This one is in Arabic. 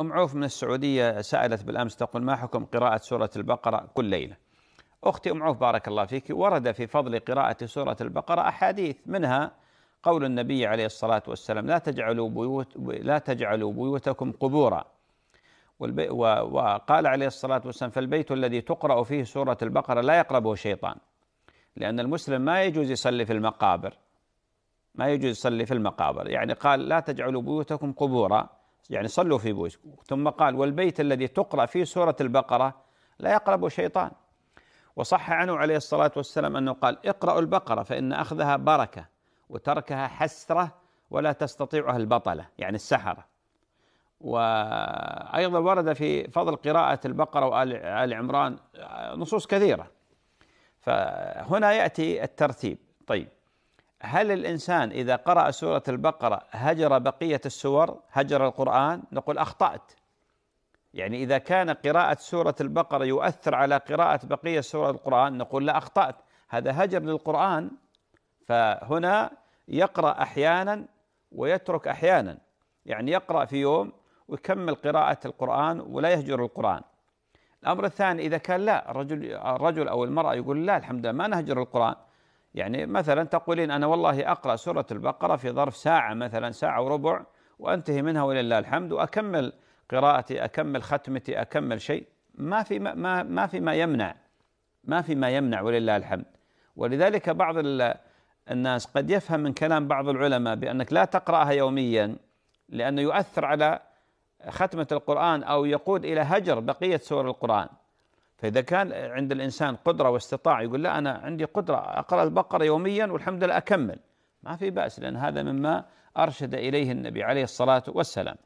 أم عوف من السعودية سألت بالأمس تقول ما حكم قراءة سورة البقرة كل ليلة أختي أم عوف بارك الله فيك ورد في فضل قراءة سورة البقرة أحاديث منها قول النبي عليه الصلاة والسلام لا تجعلوا بيوت لا تجعلوا بيوتكم قبورا وقال عليه الصلاة والسلام فالبيت الذي تقرأ فيه سورة البقرة لا يقربه شيطان لأن المسلم ما يجوز يصلي في المقابر ما يجوز يصلي في المقابر يعني قال لا تجعلوا بيوتكم قبورا يعني صلوا في بيوتكم ثم قال والبيت الذي تقرأ فيه سورة البقرة لا يقرب شيطان وصح عنه عليه الصلاة والسلام أنه قال اقرأوا البقرة فإن أخذها بركة وتركها حسرة ولا تستطيعها البطلة يعني السحرة وأيضا ورد في فضل قراءة البقرة وآل عمران نصوص كثيرة فهنا يأتي الترتيب طيب هل الإنسان إذا قرأ سورة البقرة هجر بقية السور هجر القرآن نقول أخطأت يعني إذا كان قراءة سورة البقرة يؤثر على قراءة بقية سورة القرآن نقول لا أخطأت هذا هجر للقرآن فهنا يقرأ أحيانا ويترك أحيانا يعني يقرأ في يوم ويكمل قراءة القرآن ولا يهجر القرآن الأمر الثاني إذا كان لا الرجل, الرجل أو المرأة يقول لا الحمد لله ما نهجر القرآن يعني مثلا تقولين أنا والله أقرأ سورة البقرة في ظرف ساعة مثلا ساعة وربع وأنتهي منها ولله الحمد وأكمل قراءتي أكمل ختمتي أكمل شيء ما في ما, ما, ما في ما يمنع ما في ما يمنع ولله الحمد ولذلك بعض الناس قد يفهم من كلام بعض العلماء بأنك لا تقرأها يوميا لأنه يؤثر على ختمة القرآن أو يقود إلى هجر بقية سور القرآن فإذا كان عند الإنسان قدرة واستطاعة يقول لا أنا عندي قدرة أقرأ البقرة يوميا والحمد لله أكمل ما في بأس لأن هذا مما أرشد إليه النبي عليه الصلاة والسلام